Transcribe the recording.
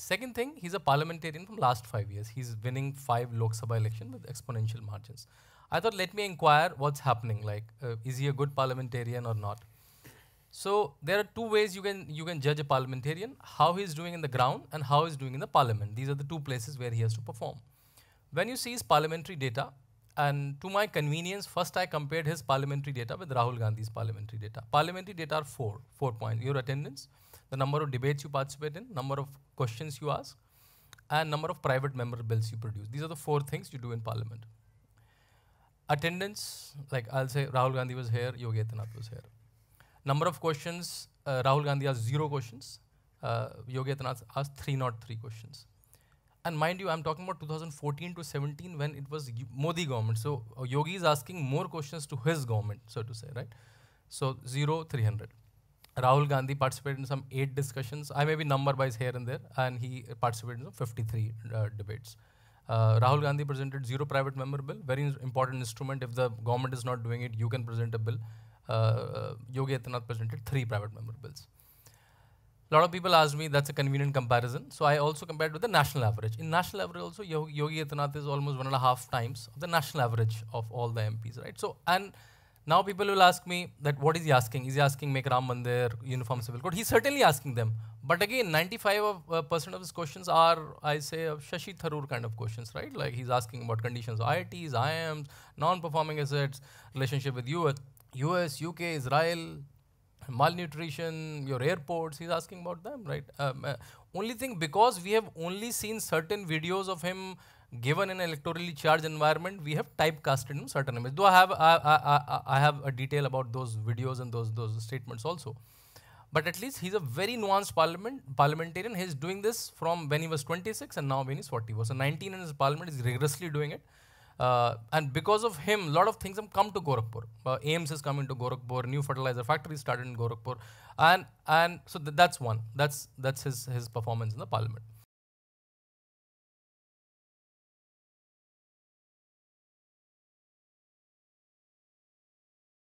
Second thing, he's a parliamentarian from last five years. He's winning five Lok Sabha elections with exponential margins. I thought, let me inquire what's happening. Like, uh, is he a good parliamentarian or not? So there are two ways you can you can judge a parliamentarian: how he's doing in the ground and how he's doing in the parliament. These are the two places where he has to perform. When you see his parliamentary data, and to my convenience, first I compared his parliamentary data with Rahul Gandhi's parliamentary data. Parliamentary data are four, four points. Your attendance, the number of debates you participate in, number of questions you ask, and number of private member bills you produce. These are the four things you do in parliament. Attendance, like I'll say Rahul Gandhi was here, Yogi Atinath was here. Number of questions, uh, Rahul Gandhi asked zero questions. Uh, Yogi Atinath asked three, not three questions. And mind you, I'm talking about 2014 to 17 when it was Modi government. So uh, Yogi is asking more questions to his government, so to say, right? So 0, 300. Rahul Gandhi participated in some eight discussions. I may be number wise here and there, and he participated in 53 uh, debates. Uh, Rahul Gandhi presented zero private member bill, very important instrument. If the government is not doing it, you can present a bill. Uh, Yogi Atinath presented three private member bills. A lot of people ask me that's a convenient comparison. So I also compared with the national average. In national average also, Yogi Adityanath is almost one and a half times of the national average of all the MPs, right? So and now people will ask me that what is he asking? Is he asking make Ram Mandir uniform civil code? He's certainly asking them. But again, 95% of, uh, of his questions are, I say, uh, Shashi Tharoor kind of questions, right? Like he's asking about conditions of IITs, IAMs, non-performing assets, relationship with US, US, UK, Israel, malnutrition, your airports, he's asking about them, right? Um, uh, only thing, because we have only seen certain videos of him given an electorally charged environment, we have typecasted him certain image. Though I have, I, I, I, I have a detail about those videos and those, those statements also. But at least he's a very nuanced parliament, parliamentarian. He's doing this from when he was 26 and now when he's 40. So 19 in his parliament, he's rigorously doing it. Uh, and because of him, a lot of things have come to Gorakhpur. Uh, has come into Gorakhpur, new fertilizer factory started in Gorakhpur. And, and so th that's one. That's, that's his, his performance in the parliament.